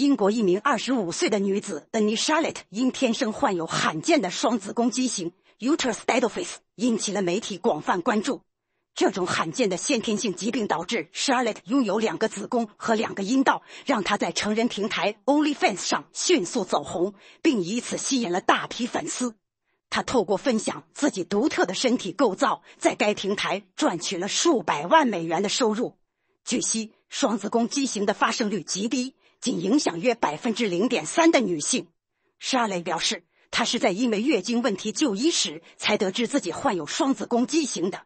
英国一名25岁的女子 d e n i s Charlotte 因天生患有罕见的双子宫畸形 u t e r u s t a d o p h y s 引起了媒体广泛关注。这种罕见的先天性疾病导致 Charlotte 拥有两个子宫和两个阴道，让她在成人平台 OnlyFans 上迅速走红，并以此吸引了大批粉丝。她透过分享自己独特的身体构造，在该平台赚取了数百万美元的收入。据悉，双子宫畸形的发生率极低。仅影响约百分之零点三的女性，沙雷表示，她是在因为月经问题就医时才得知自己患有双子宫畸形的。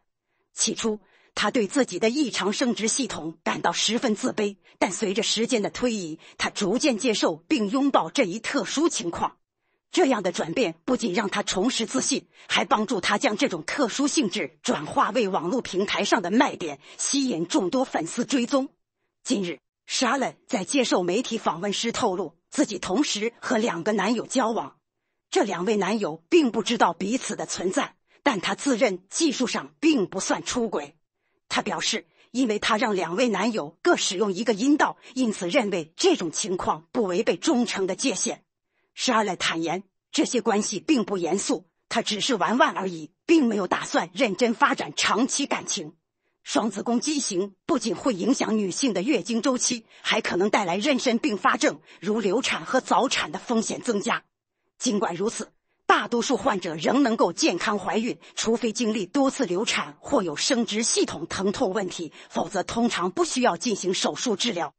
起初，她对自己的异常生殖系统感到十分自卑，但随着时间的推移，她逐渐接受并拥抱这一特殊情况。这样的转变不仅让她重拾自信，还帮助她将这种特殊性质转化为网络平台上的卖点，吸引众多粉丝追踪。近日。莎勒在接受媒体访问时透露，自己同时和两个男友交往，这两位男友并不知道彼此的存在，但他自认技术上并不算出轨。他表示，因为他让两位男友各使用一个阴道，因此认为这种情况不违背忠诚的界限。莎勒坦言，这些关系并不严肃，他只是玩玩而已，并没有打算认真发展长期感情。双子宫畸形不仅会影响女性的月经周期，还可能带来妊娠并发症，如流产和早产的风险增加。尽管如此，大多数患者仍能够健康怀孕，除非经历多次流产或有生殖系统疼痛问题，否则通常不需要进行手术治疗。